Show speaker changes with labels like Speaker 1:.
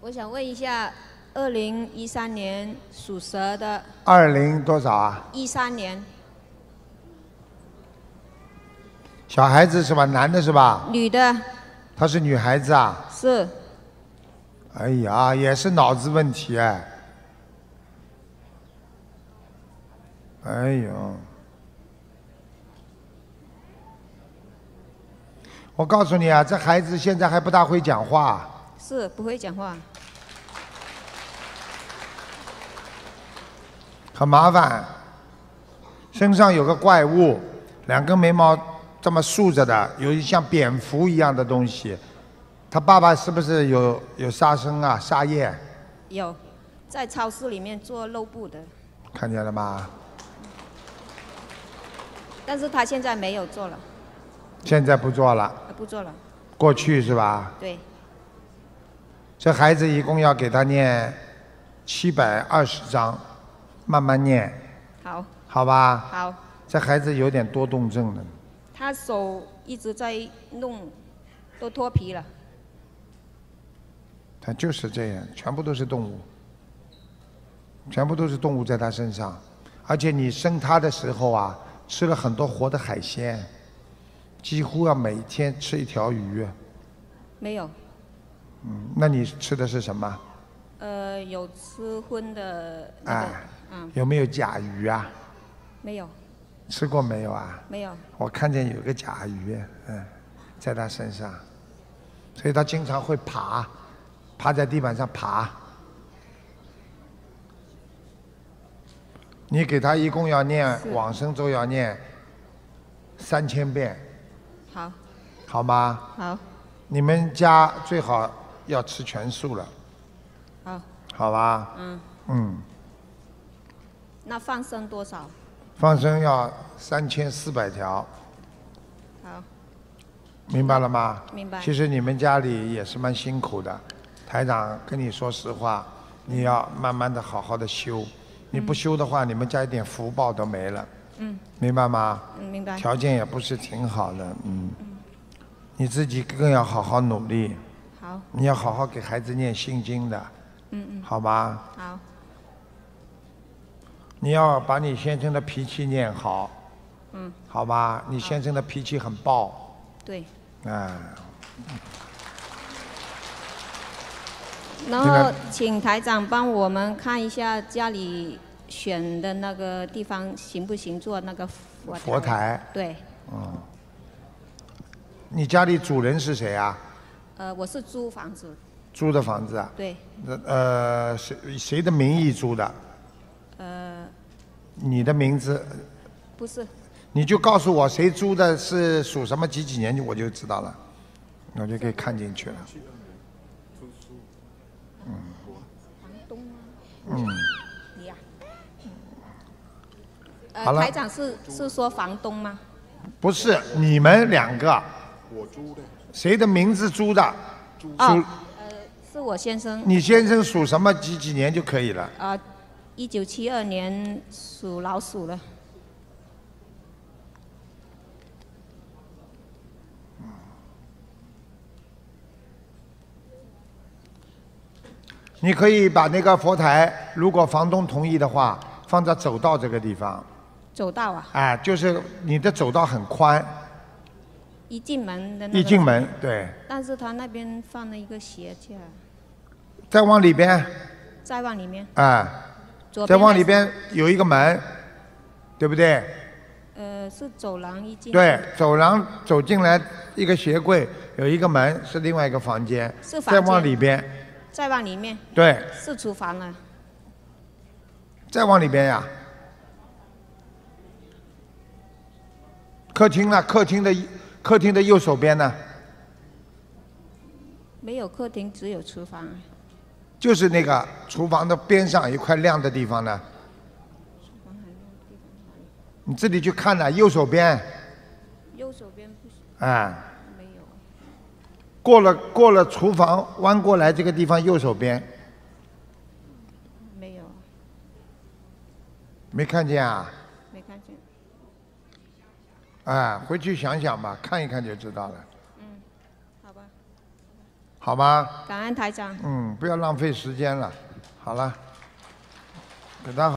Speaker 1: 我想问一下，二零一三年属蛇的。
Speaker 2: 二零多少啊？
Speaker 1: 一三年。
Speaker 2: 小孩子是吧？男的是吧？女的。她是女孩子啊。是。哎呀，也是脑子问题哎。哎呦。我告诉你啊，这孩子现在还不大会讲话。
Speaker 1: 是不会讲话。
Speaker 2: 很麻烦，身上有个怪物，两根眉毛这么竖着的，有一像蝙蝠一样的东西。他爸爸是不是有有杀生啊？杀业？
Speaker 1: 有，在超市里面做漏布的，
Speaker 2: 看见了吗？
Speaker 1: 但是他现在没有做了。
Speaker 2: 现在不做了。不做了。过去是吧？对。这孩子一共要给他念七百二十章。慢慢念，好，好吧，好。这孩子有点多动症呢，
Speaker 1: 他手一直在弄，都脱皮了。
Speaker 2: 他就是这样，全部都是动物，全部都是动物在他身上。而且你生他的时候啊，吃了很多活的海鲜，几乎要每天吃一条鱼。没有。嗯，那你吃的是什么？
Speaker 1: 呃，有吃荤的，啊，嗯，有
Speaker 2: 没有甲鱼啊？没有。吃过没有啊？没有。我看见有个甲鱼，嗯，在他身上，所以他经常会爬，趴在地板上爬。你给他一共要念往生咒要念三千遍，好，好吗？好。你们家最好要吃全素了。好，吧。嗯嗯。
Speaker 1: 那放生多少？
Speaker 2: 放生要三千四百条。好，明白了吗？明白。其实你们家里也是蛮辛苦的，台长跟你说实话，你要慢慢的好好的修，你不修的话，你们家一点福报都没了。嗯。明白吗？嗯，明白。条件也不是挺好的，嗯。嗯。你自己更要好好努力。好。你要好好给孩子念心经的。嗯嗯，好吗？好。你要把你先生的脾气念好。嗯。好吗？你先生的脾气很暴。对。嗯。然后，
Speaker 1: 请台长帮我们看一下家里选的那个地方行不行做那个佛台。佛台。对。
Speaker 2: 嗯。你家里主人是谁啊？
Speaker 1: 呃，我是租房子。
Speaker 2: 租的房子啊？对。那呃，谁谁的名义租的？呃。你的名字。不是。你就告诉我谁租的是属什么几几年，我就知道了，我就可以看进去了。嗯。房东嗯。
Speaker 1: 你呀。好了。台长是是说房东吗？
Speaker 2: 不是，你们两个。我租的。谁的名字租的？租。
Speaker 1: 我先生，你
Speaker 2: 先生属什么几几年就可以了？
Speaker 1: 啊，一九七二年属老鼠了。
Speaker 2: 嗯。你可以把那个佛台，如果房东同意的话，放在走道这个地方。走道啊？哎，就是你的走道很宽。
Speaker 1: 一进门的。一进门。对。但是他那边放了一个鞋架。
Speaker 2: 再往里边，
Speaker 1: 再往里面，啊，再往里边
Speaker 2: 有一个门，对不对？
Speaker 1: 呃，是走廊一进。对，
Speaker 2: 走廊走进来一个鞋柜，有一个门是另外一个房间。是房间。再往里边，
Speaker 1: 再往里面，对，是厨房啊。
Speaker 2: 再往里边呀，客厅呢？客厅的客厅的右手边呢？
Speaker 1: 没有客厅，只有厨房。
Speaker 2: 就是那个厨房的边上一块亮的地方呢。你这里去看了，右手边。右手边不行。啊。没有。过了过了厨房弯过来这个地方右手边。没有。没看见啊。没看见。哎，回去想想吧，看一看就知道了。好吧，感恩台
Speaker 1: 长。嗯，
Speaker 2: 不要浪费时间了，好了，给他。